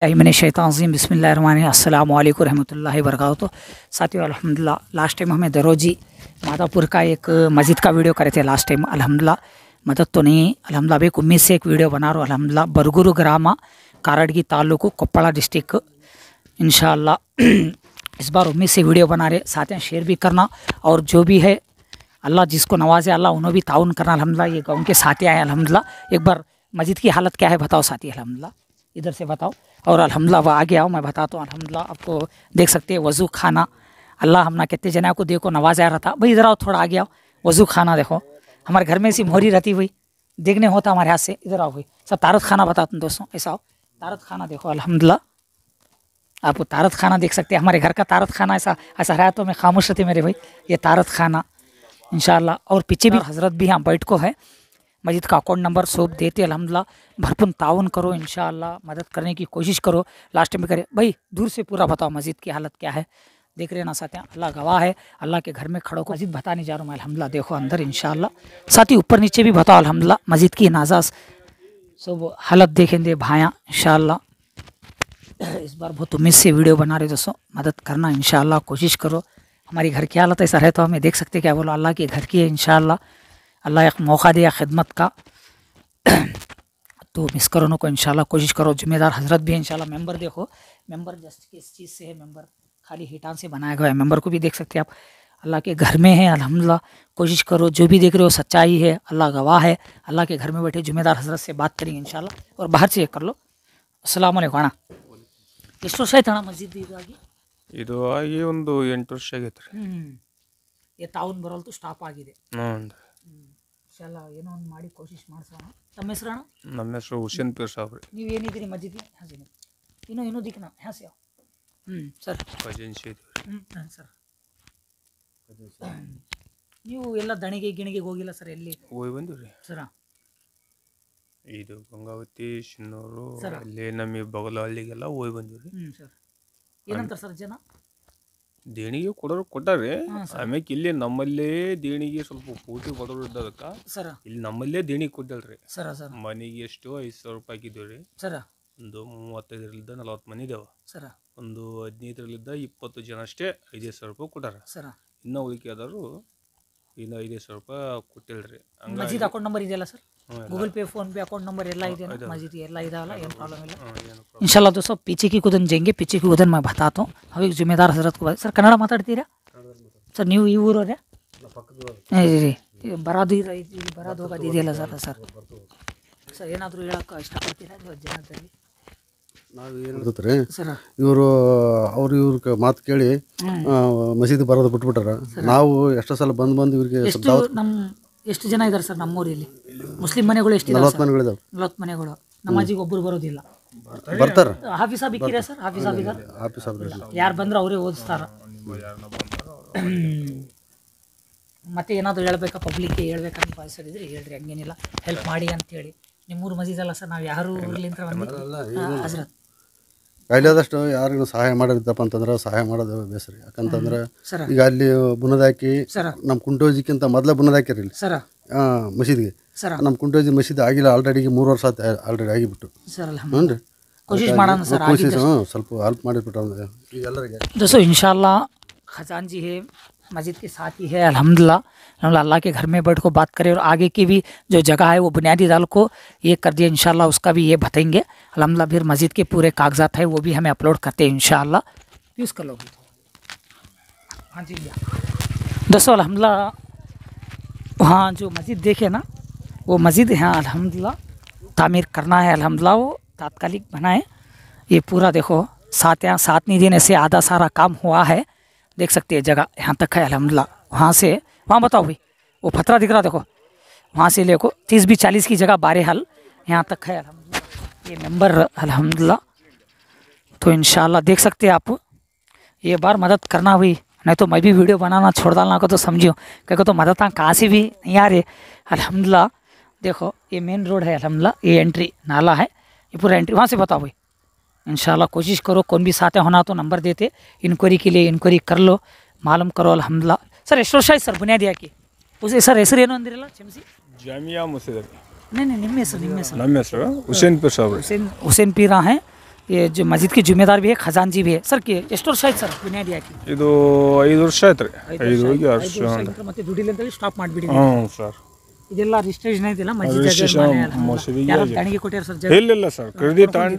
मन शैतानजीम बसमिल्लाम वरहमल्ला वरक साथियों अलहमदिल्ला लास्ट टाइम हमें दरोजी माधापुर का एक मस्जिद का वीडियो करे थे लास्ट टाइम अलहमदिल्ला मदद तो नहीं अलहमदिल्ला अभी उम्मीद से एक वीडियो बना रहा अलहमदिल्ला बरगुरु ग्राम कारडगी तालुक कोपड़ा डिस्ट्रिक इनशाला इस बार उम्मीद से वीडियो बना रहे साथियाँ शेयर भी करना और जो भी है अल्लाह जिसको नवाजे अल्लाह उन्होंने भी ताउन करना अलहमदिल्ला ये गाँव के साथी आए अलहमदिल्ला एक बार मस्जिद की हालत क्या है बताओ साथी अलहमदिल्ला इधर से बताओ और अलहमदिल्ला वह आ गया मैं बताता हूँ अलहमदिल्ला आपको देख सकते हैं वज़ू खाना अल्लाह हमना कहते जना को देखो नवाज रहा था भाई इधर आओ थोड़ा आ गया वज़ू खाना देखो हमारे घर में ऐसी मोहरी रहती हुई देखने होता हमारे हाथ से इधर आओ भाई सब तारत खाना बताता हूँ दोस्तों ऐसा आओ तारत खाना देखो अलहमदिल्ला आप तारत खाना देख सकते हैं हमारे घर का तारत खाना ऐसा ऐसा रहा तो मैं खामोश रहती मेरे भाई ये तारत खाना इन और पीछे भी हज़रत भी यहाँ बैठ को है मजिद का अकाउंट नंबर सोप देते अलहमदिल्ला भरपूर ताउन करो इन मदद करने की कोशिश करो लास्ट में करे भाई दूर से पूरा बताओ मस्जिद की हालत क्या है देख रहे ना साथियाँ अल्लाह गवाह है अल्लाह के घर में खड़ो को मस्जिद बताने जा रहा हूँ मैं अलहमदिल्ला देखो अंदर इन साथ ही ऊपर नीचे भी बताओ अलहमदिल्ला मस्जिद की नाजाज सब हालत देखेंगे भाया इन इस बार बहुत उम्मीद से वीडियो बना रहे दोस्तों मदद करना इन कोशिश करो हमारी घर की हालत ऐसा है तो हमें देख सकते क्या बोलो अल्लाह के घर की है इनशाला अल्लाह एक मौका दिया खिदमत का तो मिस करो ना को इनशाला कोशिश करो जिम्मेदार हजरत भी इनशाला मेंबर देखो मेंबर जस्ट किस चीज़ से है मेंबर खाली हिटान से बनाया गया है मेंबर को भी देख सकते हैं आप अल्लाह के घर में है अल्हम्दुलिल्लाह कोशिश करो जो भी देख रहे हो सच्चाई है अल्लाह गवाह है अल्लाह के घर में बैठे जिम्मेदार हजरत से बात करेंगे इनशाला और बाहर से कर लो असल वालेकुम ಅಣ್ಣ ಎಷ್ಟು ವರ್ಷ ಆಯ್ತು ಅಣ್ಣ ಮಸ್ಜಿದ್ ಇದಾಗಿ ಇದು ಆಗಿ ಒಂದು ಶಾಲಾ ಏನೋ ಒಂದು ಮಾಡಿ ಕೋಶಿಶ್ ಮಾಡಿಸೋಣ ತಮ್ಮ ಹೆಸರು ಅಣ್ಣ ನಮ್ಮ ಹೆಸರು ಹುಸೇನ್ ಪೀರ್ ಸಾಬ್ ನೀವು ಏನಿದ್ದೀರಿ ಮಜ್ಜಿದಿ ಹಾಸಿನ ಇನ್ನೂ ಇನ್ನೂ ದಿಕ್ಕಿನ ಹ್ಯಾಸ್ ಯಾವ ಹ್ಞೂ ಸರ್ ಏಜೆನ್ಸಿ ಹ್ಞೂ ಸರ್ ನೀವು ಎಲ್ಲ ದಣಿಗೆ ಗಿಣಿಗೆ ಹೋಗಿಲ್ಲ ಸರ್ ಎಲ್ಲಿ ಹೋಗಿ ಬಂದಿವಿ ರೀ ಸರ ಇದು ಗಂಗಾವತಿ ಶಿನ್ನೂರು ಸರ. ಅಲ್ಲಿ ನಮಗೆ ಬಗಲಹಳ್ಳಿಗೆಲ್ಲ ಹೋಗಿ ಬಂದಿವಿ ರೀ ಹ್ಞೂ ಸರ್ ಏನಂತಾರೆ ಸರ್ ಜನ ದೇಣಿಗೆ ಕೊಡೋರು ಕೊಟ್ಟಾರೆ ಆಮೇಲೆ ಇಲ್ಲಿ ನಮ್ಮಲ್ಲೇ ದೇಣಿಗೆ ಸ್ವಲ್ಪ ಪೂಜೆ ಕೊಡೋರು ಇದ್ದಕ್ಕ ಸರ ಇಲ್ಲಿ ನಮ್ಮಲ್ಲೇ ದೇಣಿಗೆ ಕೊಟ್ಟಲ್ರಿ ಸರ ಸರ ಮನೆಗೆ ಎಷ್ಟು ಐದು ಸಾವಿರ ರೂಪಾಯಿ ಹಾಕಿದ್ದೇವ್ರಿ ಸರ ಒಂದು ಮೂವತ್ತೈದರಲ್ಲಿದ್ದ ನಲವತ್ತು ಮನೆ ಇದಾವ ಸರ ಒಂದು ಹದಿನೈದರಲ್ಲಿದ್ದ ಇಪ್ಪತ್ತು ಜನ ಅಷ್ಟೇ ಐದೈದು ಸಾವಿರ ರೂಪಾಯಿ ಕೊಟ್ಟಾರ ಸರ ಇನ್ನೂ ಉಳಿಕೆ ಆದವರು ಇನ್ನು ಐದೈದು ಸಾವಿರ ರೂಪಾಯಿ ಕೊಟ್ಟಿಲ್ರಿ ಹಂಗಾಗಿ ಅಕೌಂಟ್ ನಂಬರ್ ಇದೆಯಲ್ಲ sir Google Pay PhonePe account number ಎಲ್ಲ ಇದೆ ಮಸ್ಜಿದ್ ಎಲ್ಲ ಇದಾವಲ್ಲ ಏನು ಪ್ರಾಬ್ಲಮ್ ಇಲ್ಲ ಇನ್ಶಾಲ್ಲ ದೋಸ್ತ ಪಿಚಿಕಿ ಕುದನ್ ಜಂಗೆ ಪಿಚಿಕಿ ಕುದನ್ ಮಾ ಬತಾತು ಅವಾಗ ಜುಮೇದಾರ್ ಹಜರತ್ ಕುಬಾ ಸರ್ ಕನ್ನಡ ಮಾತಾಡ್ತೀರಾ ಸರ್ ನೀವು ಈ ಊರವ್ರೆ ಬರೋದು ಇದು ಬರೋದು ಹೋಗೋದು ಇದೆಯಲ್ಲ ಸರ್ ಸರ್ ಸರ್ ಏನಾದರೂ ಹೇಳೋಕ್ಕೆ ಇಷ್ಟಪಡ್ತೀರಾ ಜನದಲ್ಲಿ ನಾವು ಏನಿರ್ತೈತ್ರಿ ಇವರು ಅವ್ರು ಇವ್ರ ಮಾತು ಕೇಳಿ ಮಸೀದಿ ಬರೋದು ಬಿಟ್ಬಿಟ್ಟಾರ ನಾವು ಎಷ್ಟೋ ಸಲ ಬಂದು ಬಂದು ಇವ್ರಿಗೆ ಎಷ್ಟು ಜನ ಇದ್ದಾರೆ ಸರ್ ನಮ್ಮೂರಲ್ಲಿ ಮುಸ್ಲಿಂ ಮನೆಗಳು ಎಷ್ಟು ನಲ್ವತ್ತು ಮನೆಗಳು ನಮಾಜಿಗೆ ಒಬ್ಬರು ಬರೋದಿಲ್ಲ ಬರ್ತಾರೆ ಸರ್ ಹಾಫೀಸ್ ಸಾಬ್ ಯಾರು ಬಂದ್ರೆ ಅವರೇ ಓದಿಸ್ತಾರ ಮತ್ತೆ ಏನಾದರೂ ಹೇಳ್ಬೇಕಾ ಪಬ್ಲಿಕ್ ಹೇಳ್ಬೇಕಂತ ಸರ್ ಇದ್ರೆ ಹೇಳ್ರಿ ಹಂಗೇನಿಲ್ಲ ಹೆಲ್ಪ್ ಮಾಡಿ ಅಂತ ಹೇಳಿ ನಿಮ್ಮೂರು ಮಸೀದಲ್ಲ ಸರ್ ನಾವು ಯಾರು ಊರ್ಲಿಂತ ಹಜರತ್ ಕೈಲಾದಷ್ಟು ಯಾರಿಗೂ ಸಹಾಯ ಮಾಡಿದ್ದಪ್ಪ ಅಂತಂದ್ರೆ ಸಹಾಯ ಮಾಡೋದು ಬೇಸರಿ ಯಾಕಂತಂದ್ರೆ ಈಗ ಅಲ್ಲಿ ಬುನದಾಕಿ ನಮ್ಮ ಕುಂಟೋಜಿಕ್ಕಿಂತ ಮೊದಲ ಇರಲಿ ಮಸೀದಿಗೆ ನಮ್ಮ ಕುಂಟೋಜಿ ಮಸೀದಿ ಆಗಿಲ್ಲ ಆಲ್ರೆಡಿ ಮೂರು ವರ್ಷ ಆಯ್ತು ಆಲ್ರೆಡಿ ಆಗಿಬಿಟ್ಟು ಹ್ಞೂ ರೀ ಸ್ವಲ್ಪ ಹೆಲ್ಪ್ ಮಾಡಿಬಿಟ್ಟು ಈಗ ಎಲ್ಲರಿಗೆ ಇನ್ಶಾಲ್ಲಾ ಖಜಾನ್ಜಿ ಹೇ मस्जिद के साथ ही है अलहमदिल्ला अल्लाह के घर में बैठ को बात करें और आगे की भी जो जगह है वो बुनियादी दाल को ये कर दिया इन उसका भी ये बताएंगे अलहमदिल्ला फिर मस्जिद के पूरे कागजात है वो भी हमें अपलोड करते हैं इन यूज़ कर लोगे तो। हाँ जी भैया दोस्तों अलहमदिल्ला वहाँ जो मस्जिद देखे ना वो मस्जिद है हाँ, अलहमदिल्ला तामीर करना है अलहमदिल्ला वो तात्कालिक बनाए ये पूरा देखो सात या सात नहीं दिन ऐसे आधा सारा काम हुआ है देख सकते हैं जगह यहाँ तक है अलहमदिल्ला वहाँ से वहाँ बताओ भाई वो फतरा दिख रहा देखो वहाँ से लेको तीस भी चालीस की जगह बारह हल यहाँ तक है अलहमदिल्ला ये नंबर अलहमदिल्ला तो इन देख सकते हैं आप ये बार मदद करना हुई नहीं तो मैं भी वीडियो बनाना छोड़ डालना को तो समझियो क्योंकि तो मदद कहाँ से भी नहीं आ रही अलहमदिल्ला देखो ये मेन रोड है अलहमदिल्ला ये एंट्री नाला है ये पूरा एंट्री वहाँ से बताओ भाई इंशाल्लाह कोशिश करो कौन भी साथ है होना तो नंबर देते इंक्वायरी के लिए इंक्वायरी कर लो मालूम करो अलहमद सर इस वर्ष आई सर बुनियाद या की उस सर ಹೆಸರು ಏನು ಅಂದ್ರಲ್ಲ ಚಂಸಿ ಜಾಮಿಯಾ ಮುಸಲಿದ ನೆನೆ ನೆम्मे सर ನೆम्मे सर ನೆम्मे सर हुसैन ಪಿ ಸಾಹಬರು हुसैन ಪಿ ರಾಹೇ ಈ ಜ ಮಸೀದ ಕೆ ಜಮ್ಮೇದಾರ್ ಬಿ ಹೇ ಖಜಾನ್ಜಿ ಬಿ ಹೇ ಸರ್ ಕ್ಯ ಈ ಸ್ಟೋರ್ ಸಹಿತ ಸರ್ बुनियाದ ಯಾಕಿ ಇದು 5 ವರ್ಷ ಐತ್ರ 5 ವರ್ಷ ಆನ್ ಆನ್ ಸರ್ ಮತ್ತೆ ದುಡಿಲೆ ಅಂತ ಸ್ಟಾಪ್ ಮಾಡ್ಬಿಡಿ ಸರ್ ಇದೆಲ್ಲ ರಿಜಿಸ್ಟ್ರೇಷನ್ ಐದಿಲ್ಲ ಮಜಿ ಜಾಗ ಮಾಯಾ ಅಲ್ಲ ಯಾರ್ ತಾಣಿಗೆ ಕೋಟೇ ಸರ್ ಇಲ್ಲ ಇಲ್ಲ ಸರ್ ಕೃದಿ ತಾಂಡ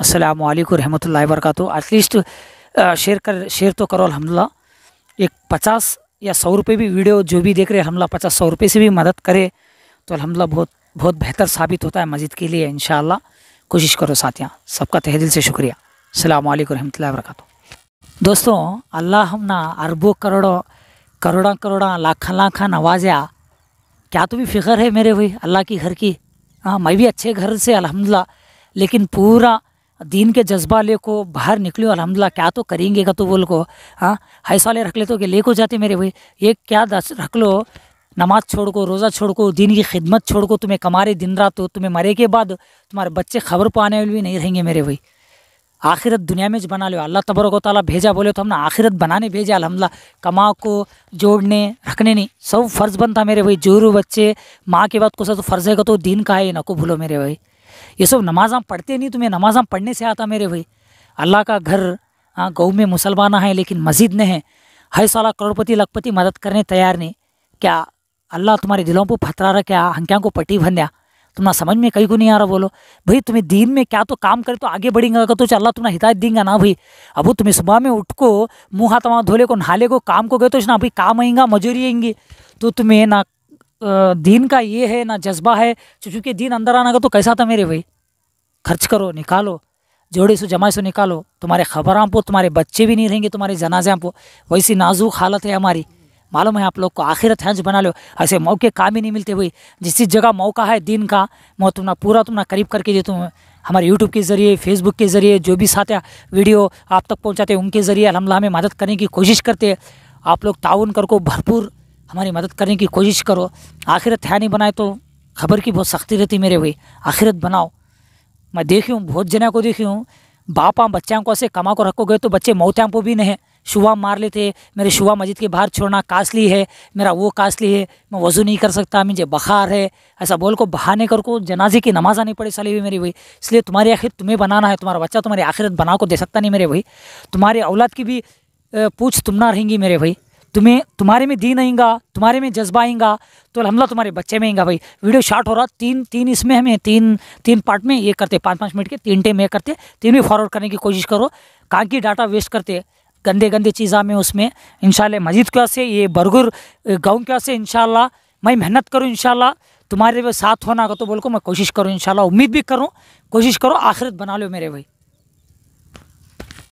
असलम रहमतुल्ला वरक एटलीस्ट शेयर कर शेयर तो करो अलहमदिल्ला एक पचास या सौ रुपये भी वीडियो जो भी देख रहे हैं हमला पचास सौ रुपये से भी मदद करे तो अलहमदिल्ला बहुत बहुत बेहतर साबित होता है मस्जिद के लिए इन कोशिश करो साथियाँ सबका तह दिल से शुक्रिया अल्लाम रहमत वरक दोस्तों अल्लाह हम ना अरबों करोड़ों करोड़ा करोड़ा लाखा लाखा नवाजा क्या तुम्हें फ़िक्र है मेरे भाई अल्लाह की घर की हाँ मैं भी अच्छे घर से अलहमदिल्ला लेकिन पूरा दीन के जज्बा ले को बाहर निकलो अलहमदिल्ला क्या तो करेंगे का तो बोल को हाँ साले रख ले तो कि ले को जाते मेरे भाई ये क्या रख लो नमाज छोड़ को रोज़ा छोड़ को दीन की खिदमत छोड़ को तुम्हें कमा रहे दिन रात हो तुम्हें मरे के बाद तुम्हारे बच्चे खबर पाने वाले भी नहीं रहेंगे मेरे भाई आखिरत दुनिया में जो बना लो अल्लाह तबरक ताली भेजा बोले तो हमने आखिरत बनाने भेजा अलहमदिल्ला कमा को जोड़ने रखने नहीं सब फ़र्ज़ बनता मेरे भाई जोरू बच्चे माँ के बाद को सब तो फ़र्ज़ है का तो दीन का है ना को भूलो मेरे भाई ये सब नमाज पढ़ते नहीं तुम्हें नमाज पढ़ने से आता मेरे भाई अल्लाह का घर हाँ गऊ में मुसलमान हैं लेकिन मस्जिद ने है हर साल करोड़पति लखपति मदद करने तैयार नहीं क्या अल्लाह तुम्हारे दिलों को फतरा रहा क्या हंक्या को पट्टी भन दिया तुम्हारा समझ में कहीं को नहीं आ रहा बोलो भाई तुम्हें दिन में क्या तो काम करे तो आगे बढ़ेंगे अगर तो अल्लाह तुम्हें हिदायत देंगे ना भाई अब तुम्हें सुबह में उठ को मुँह हाथ वहाँ धोले को नहाले को काम को गए तो ना भाई काम आएंगा मजूरी आएंगी तो तुम्हें ना दीन का ये है ना जज्बा है चूँकि दीन अंदर आना का तो कैसा था मेरे भाई खर्च करो निकालो जोड़े सो जमा सो निकालो तुम्हारे खबर आपो तुम्हारे बच्चे भी नहीं रहेंगे तुम्हारे जनाजे आपो वैसी नाजुक हालत है हमारी मालूम है आप लोग को आखिरत हंज बना लो ऐसे मौके काम ही नहीं मिलते भाई जिस जगह मौका है दिन का मैं तुम्हारा पूरा तुम्हारा करीब करके देता हूँ हमारे यूट्यूब के ज़रिए फेसबुक के ज़रिए जो भी साथ वीडियो आप तक पहुँचाते हैं उनके ज़रिए अलहमदिल्ला में मदद करने की कोशिश करते हैं आप लोग ताउन कर को भरपूर हमारी मदद करने की कोशिश करो आखिरत है नहीं बनाए तो खबर की बहुत सख्ती रहती मेरे भाई आखिरत बनाओ मैं देखी हूँ बहुत जना को देखी हूँ बाप आम बच्चों को ऐसे कमा को रखो गए तो बच्चे मौत्याम को भी नहीं शुआ मार लेते मेरे शुआ मस्जिद के बाहर छोड़ना कासली है मेरा वो कासली है मैं वज़ू नहीं कर सकता मुझे बुखार है ऐसा बोल को बहाने कर को जनाजे की नमाज आनी पड़े साली हुई मेरी भाई इसलिए तुम्हारी आखिर तुम्हें बनाना है तुम्हारा बच्चा तुम्हारी आखिरत बना को दे सकता नहीं मेरे भाई तुम्हारी औलाद की भी पूछ तुम ना रहेंगी मेरे भाई तुम्हें तुम्हारे में दीन आएगा तुम्हारे में जज्बा आएगा तो हमला तुम्हारे बच्चे में आएगा भाई वीडियो शॉर्ट हो रहा तीन तीन इसमें हमें तीन तीन पार्ट में ये करते पाँच पाँच मिनट के तीन टाइम ये करते तीन भी फॉरवर्ड करने की कोशिश करो कहाँ की डाटा वेस्ट करते गंदे गंदे चीज़ा में उसमें इन मजीद क्या से ये बरगुर गाँव क्या से इन मैं मेहनत करूँ इन तुम्हारे साथ होना का तो बोल को मैं कोशिश करूँ इन उम्मीद भी करूँ कोशिश करो आखिरत बना लो मेरे भाई